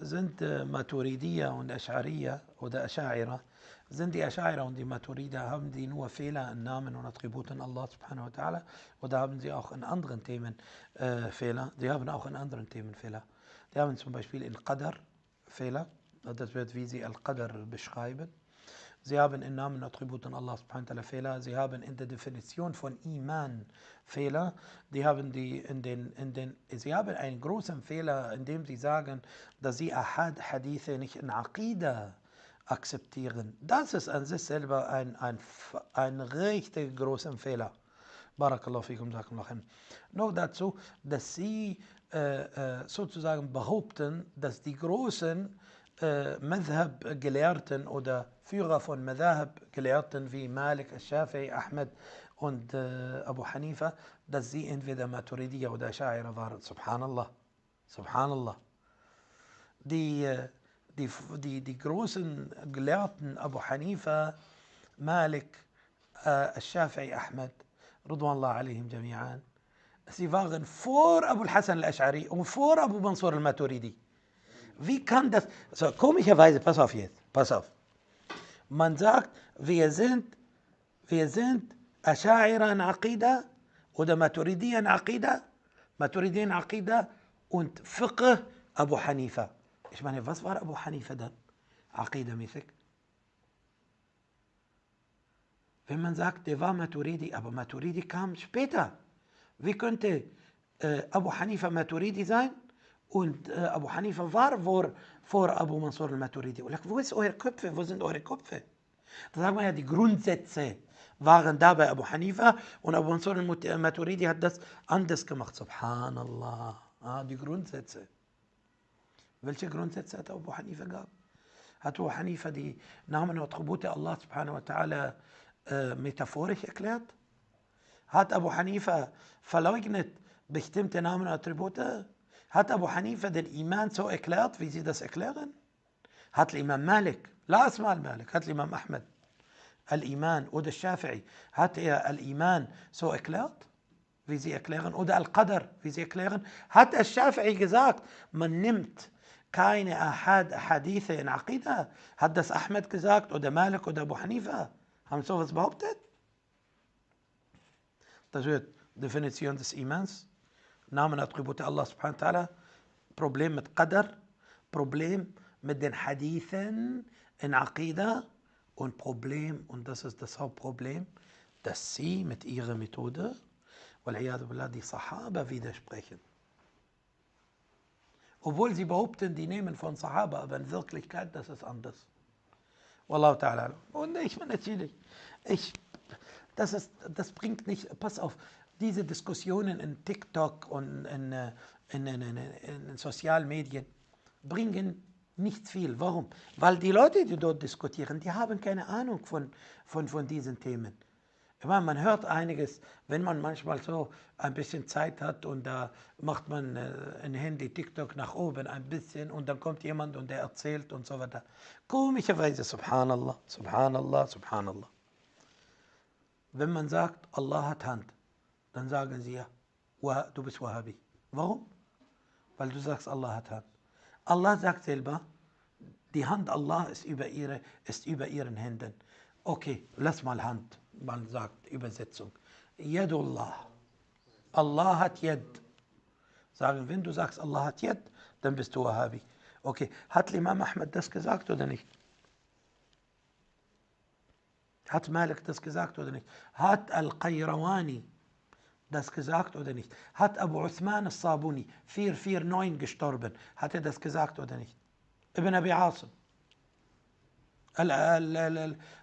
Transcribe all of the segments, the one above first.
زند ماتوريدية و أشعرية ودا أشاعرة زندي أشاعرة وندي ما تريد هم دي نوا فيلا النامن ونتقبوت الله سبحانه وتعالى ودا هم دي أخ أن أندغن تيمن آه، فيلا دي هم أخ أن أندغن تيمن فيلا دي هم نسمى بشبيل القدر فيلا هذا تبعت فيزي القدر بشخايبن Sie haben im Namen und Attributen Allah subhanahu wa ta'ala Fehler, sie haben in der Definition von Iman Fehler, die haben die in den, in den, sie haben einen großen Fehler, indem sie sagen, dass sie Ahad Hadithe nicht in Aqidah akzeptieren. Das ist an sich selber ein, ein, ein richtig großer Fehler. Barakallahu fikum, khair. Noch dazu, dass sie äh, äh, sozusagen behaupten, dass die Großen مذهب Gelehrten oder Führer von Madhab Gelehrten wie Malik, Shafi'i, Ahmed und Abu Hanifa, dass sie entweder Maturidiyya oder Schaira waren. Subhanallah. Subhanallah. Die, die, die, die großen Gelehrten Abu Hanifa, Malik, Shafi'i, Ahmed, Ridwanullah عليهم جميعا. Sie waren vor Abu Hassan al-Ash'ari und vor Abu Mansur al-Maturidi. Wie kann das? So, komischerweise, pass auf jetzt, pass auf. Man sagt, wir sind, wir sind Ashaira an Aqida oder Maturidi an Aqida, Maturidi an Aqida und Fiqh Abu Hanifa. Ich meine, was war Abu Hanifa dann? Aqida-mäßig. Wenn man sagt, der war Maturidi, aber Maturidi kam später. Wie könnte äh, Abu Hanifa Maturidi sein? und äh, Abu Hanifa war vor, vor Abu Mansur al-Maturidi. Und wo ist eure Köpfe? Wo sind eure Köpfe? Da sagen wir ja, die Grundsätze waren da bei Abu Hanifa und Abu Mansur al-Maturidi hat das anders gemacht. Subhanallah. Ah, die Grundsätze. Welche Grundsätze hat Abu Hanifa gehabt? Hat Abu Hanifa die Namen und Attribute Allah subhanahu wa ta'ala äh, metaphorisch erklärt? Hat Abu Hanifa verleugnet bestimmte Namen und Attribute? هات ابو حنيفه دل ايمان سو اكلات في زيدس اكلاغن هات الامام مالك لا اسمع مالك هات الامام احمد الايمان اود الشافعي هات يا الايمان سو اكلات في زي اكلاغن اود القدر في زي اكلاغن هات الشافعي جزاك من نمت كاين احد عقيده هات هدس احمد جزاك اود مالك اود ابو حنيفه هم سوفس بابتت تجويت ديفينيسيون دس ايمانس namen attributen Allah subhanahu wa ta'ala. Problem mit Qadr, Problem mit den Hadithen in Aqidah und Problem, und das ist das Hauptproblem, dass sie mit ihrer Methode, billah, die Sahaba widersprechen. Obwohl sie behaupten, die nehmen von Sahaba, aber in Wirklichkeit, das ist anders. Wallahu ta'ala. Und ich bin natürlich, ich, das, ist, das bringt nicht, pass auf, diese Diskussionen in TikTok und in, äh, in, in, in, Sozialmedien bringen nicht viel. Warum? Weil die Leute, die dort diskutieren, die haben keine Ahnung von, von, von diesen Themen. Ich meine, man hört einiges, wenn man manchmal so ein bisschen Zeit hat und da macht man äh, ein Handy, TikTok nach oben ein bisschen und dann kommt jemand und der erzählt und so weiter. Komischerweise, subhanallah, subhanallah, subhanallah. Wenn man sagt, Allah hat Hand, Dann sagen sie du bist Wahhabi. Warum? Weil du sagst, Allah hat Hand. Allah sagt selber, die Hand Allah ist über, ihre, ist über ihren Händen. Okay, lass mal Hand, man sagt Übersetzung. Yadullah. Allah hat Yad. Sagen, wenn du sagst, Allah hat Yad, dann bist du Wahhabi. Okay, hat Imam Ahmed das gesagt oder nicht? Hat Malik das gesagt oder nicht? Hat Al-Qayrawani das gesagt oder nicht? Hat Abu Uthman al-Sabuni 449 gestorben? Hat er das gesagt oder nicht? Ibn Abi Asim.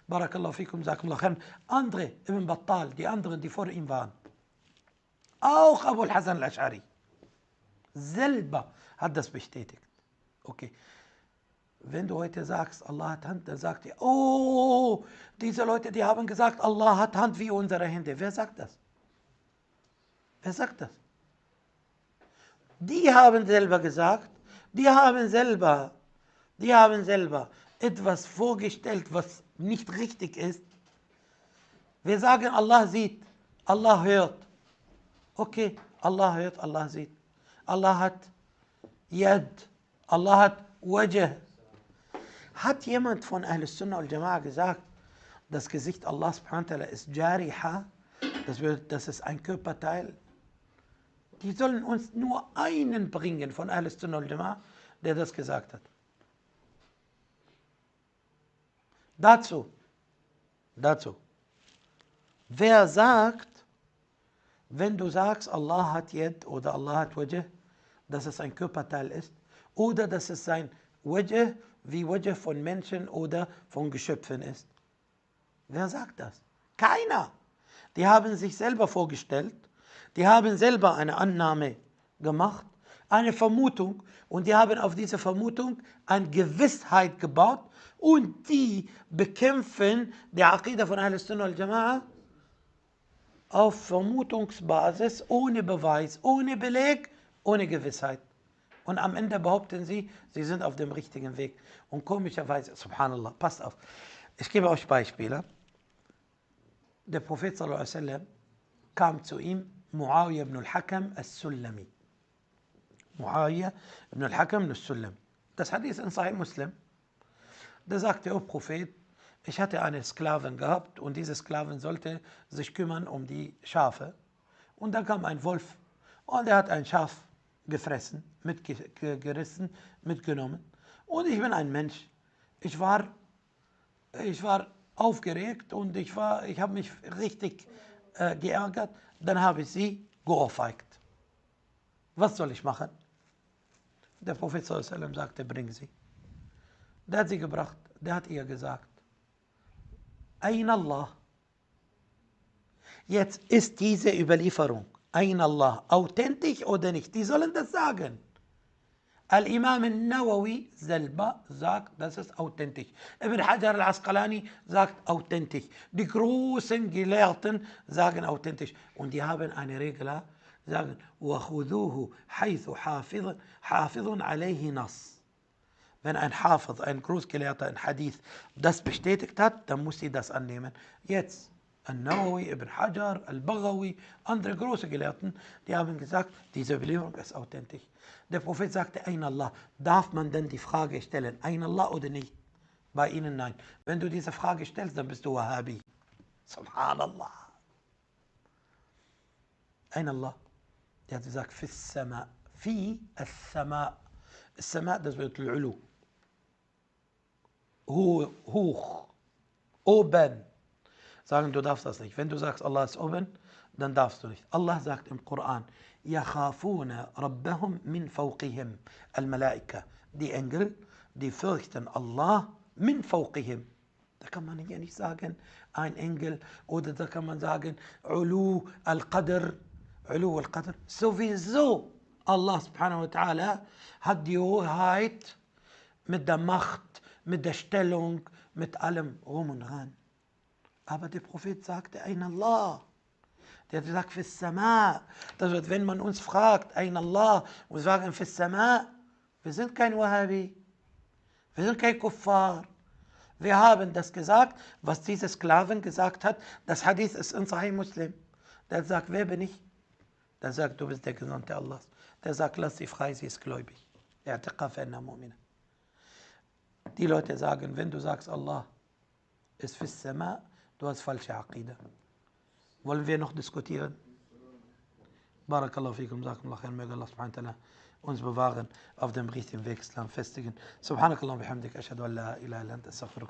Barakallahu fikum, zakumullah khair. Andere, Ibn Battal, die anderen, die vor ihm waren. Auch Abu al-Hasan al-Ash'ari. Selber hat das bestätigt. Okay. Wenn du heute sagst, Allah hat Hand, dann sagt ihr, oh, diese Leute, die haben gesagt, Allah hat Hand wie unsere Hände. Wer sagt das? Er sagt das. Die haben selber gesagt, die haben selber, die haben selber etwas vorgestellt, was nicht richtig ist. Wir sagen, Allah sieht, Allah hört. Okay, Allah hört, Allah sieht. Allah hat Yad, Allah hat Wajah. Hat jemand von Ahl-Sunnah und jamaah gesagt, das Gesicht Allah subhanahu wa ta'ala ist Jariha, das, wird, das ist ein Körperteil, die sollen uns nur einen bringen von Ahlis Sunnah der das gesagt hat. Dazu, dazu, wer sagt, wenn du sagst, Allah hat Yed oder Allah hat Wajah, dass es ein Körperteil ist, oder dass es sein Wajah wie Wajah von Menschen oder von Geschöpfen ist. Wer sagt das? Keiner. Die haben sich selber vorgestellt, die haben selber eine Annahme gemacht, eine Vermutung und die haben auf diese Vermutung eine Gewissheit gebaut und die bekämpfen die Aqidah von Ahl-Sunnah al-Jama'ah auf Vermutungsbasis, ohne Beweis, ohne Beleg, ohne Gewissheit. Und am Ende behaupten sie, sie sind auf dem richtigen Weg. Und komischerweise, subhanallah, passt auf. Ich gebe euch Beispiele. Der Prophet sallam, kam zu ihm معاوية بن الحكم السلمي معاوية بن الحكم السلمي Das Hadith in Sahih Muslim. Da sagte, O Prophet, ich hatte eine Sklavin gehabt und diese Sklavin sollte sich kümmern um die Schafe. Und da kam ein Wolf und er hat ein Schaf gefressen, mitgerissen, mitgenommen. Und ich bin ein Mensch. Ich war, ich war aufgeregt und ich, ich habe mich richtig äh, geärgert, dann habe ich sie geohrfeigt. Was soll ich machen? Der Prophet sagte, bring sie. Der hat sie gebracht, der hat ihr gesagt, Ein Allah. Jetzt ist diese Überlieferung, Ein Allah, authentisch oder nicht? Die sollen das sagen. الامام النووي زلبا زاك دسس اوتنتيك ابن حجر العسقلاني زاك اوتنتيك دي كروسن جليرتن زاك اوتنتيك وان دي هابن اني ريغلا زاك وخذوه حيث حافظ حافظ عليه نص من ان حافظ ان كروس جليرتن حديث داس بشتيتك تات تموسي داس انيمن جيتس An-Nawawi, Ibn Hajar, Al-Baghawi, andere große Gelehrten, die haben gesagt, diese Überlieferung ist authentisch. Der Prophet sagte, ein Allah. Darf man denn die Frage stellen, ein Allah oder nicht? Bei ihnen nein. Wenn du diese Frage stellst, dann bist du Wahhabi. Subhanallah. Ein Allah. Der hat gesagt, fi sama. Fi as-sama. As-sama, das wird Ulu. Hoch. Oben sagen, du darfst das nicht. Wenn du sagst, Allah ist oben, dann darfst du nicht. Allah sagt im Koran, يَخَافُونَ رَبَّهُمْ Die Engel, die fürchten Allah min fawqihim. Da kann man hier nicht sagen, ein Engel, oder da kann man sagen, Ulu al-Qadr, Ulu al-Qadr. Sowieso Allah subhanahu wa ta'ala hat die Hoheit mit der Macht, mit der Stellung, mit allem rum und ran. Aber der Prophet sagte, ein Allah. Der sagt, fürs fis sama. Das wird, wenn man uns fragt, ein Allah, und sagen, fürs sama, wir sind kein Wahhabi. Wir sind kein Kuffar. Wir haben das gesagt, was diese Sklaven gesagt hat. Das Hadith ist in Sahih Muslim. Der sagt, wer bin ich? Der sagt, du bist der Gesandte Allahs. Der sagt, lass sie frei, sie ist gläubig. Die Leute sagen, wenn du sagst, Allah ist fürs sama, Du hast falsche Aqida. Wollen wir noch diskutieren? Barakallahu fikum, sagt Allah khair, möge Allah subhanahu wa ta'ala uns bewahren auf dem richtigen Weg, Islam festigen. Subhanakallahu wa bihamdik, ashadu an la ilaha illa anta astaghfiruka